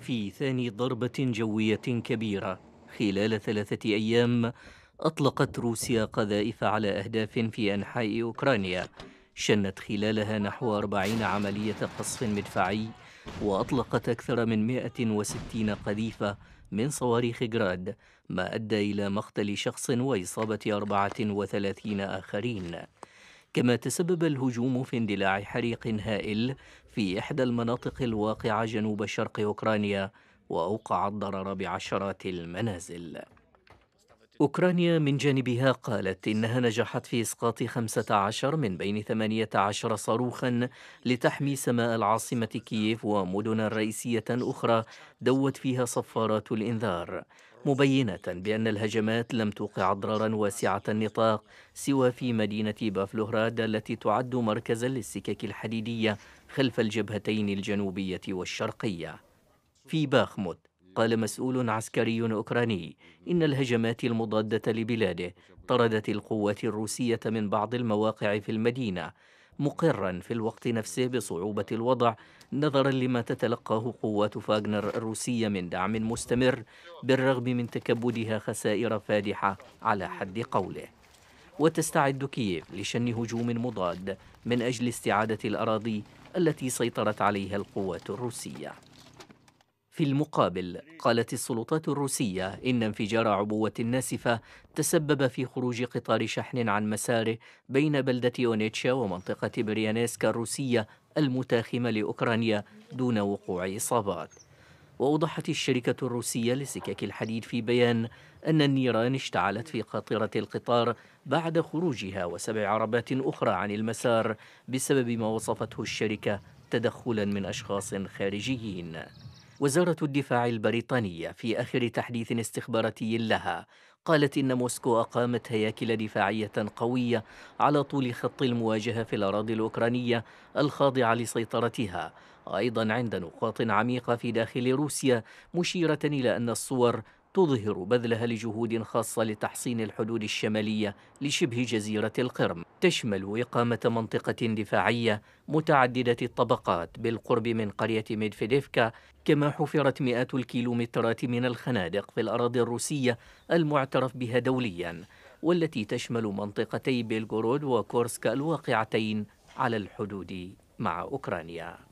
في ثاني ضربة جوية كبيرة خلال ثلاثة أيام أطلقت روسيا قذائف على أهداف في أنحاء أوكرانيا شنت خلالها نحو 40 عملية قصف مدفعي وأطلقت أكثر من 160 قذيفة من صواريخ جراد ما أدى إلى مقتل شخص وإصابة 34 آخرين كما تسبب الهجوم في اندلاع حريق هائل في إحدى المناطق الواقعة جنوب شرق أوكرانيا وأوقع الضرر بعشرات المنازل أوكرانيا من جانبها قالت إنها نجحت في إسقاط 15 من بين 18 صاروخا لتحمي سماء العاصمة كييف ومدنا رئيسية أخرى دوت فيها صفارات الإنذار مبينة بأن الهجمات لم توقع أضرارا واسعة النطاق سوى في مدينة بافلوهراد التي تعد مركزا للسكك الحديدية خلف الجبهتين الجنوبية والشرقية في باخموت قال مسؤول عسكري أوكراني إن الهجمات المضادة لبلاده طردت القوات الروسية من بعض المواقع في المدينة مقرا في الوقت نفسه بصعوبة الوضع نظرا لما تتلقاه قوات فاغنر الروسية من دعم مستمر بالرغم من تكبدها خسائر فادحة على حد قوله وتستعد كييف لشن هجوم مضاد من أجل استعادة الأراضي التي سيطرت عليها القوات الروسية في المقابل قالت السلطات الروسية إن انفجار عبوة ناسفة تسبب في خروج قطار شحن عن مساره بين بلدة أونيتشا ومنطقة بريانيسكا الروسية المتاخمة لأوكرانيا دون وقوع إصابات وأوضحت الشركة الروسية لسكك الحديد في بيان أن النيران اشتعلت في قاطرة القطار بعد خروجها وسبع عربات أخرى عن المسار بسبب ما وصفته الشركة تدخلا من أشخاص خارجيين وزارة الدفاع البريطانية في آخر تحديث استخباراتي لها قالت إن موسكو أقامت هياكل دفاعية قوية على طول خط المواجهة في الأراضي الأوكرانية الخاضعة لسيطرتها أيضا عند نقاط عميقة في داخل روسيا مشيرة إلى أن الصور تظهر بذلها لجهود خاصة لتحصين الحدود الشمالية لشبه جزيرة القرم تشمل إقامة منطقة دفاعية متعددة الطبقات بالقرب من قرية ميدفيديفكا كما حفرت مئات الكيلومترات من الخنادق في الأراضي الروسية المعترف بها دولياً والتي تشمل منطقتي بيلغورود وكورسكا الواقعتين على الحدود مع أوكرانيا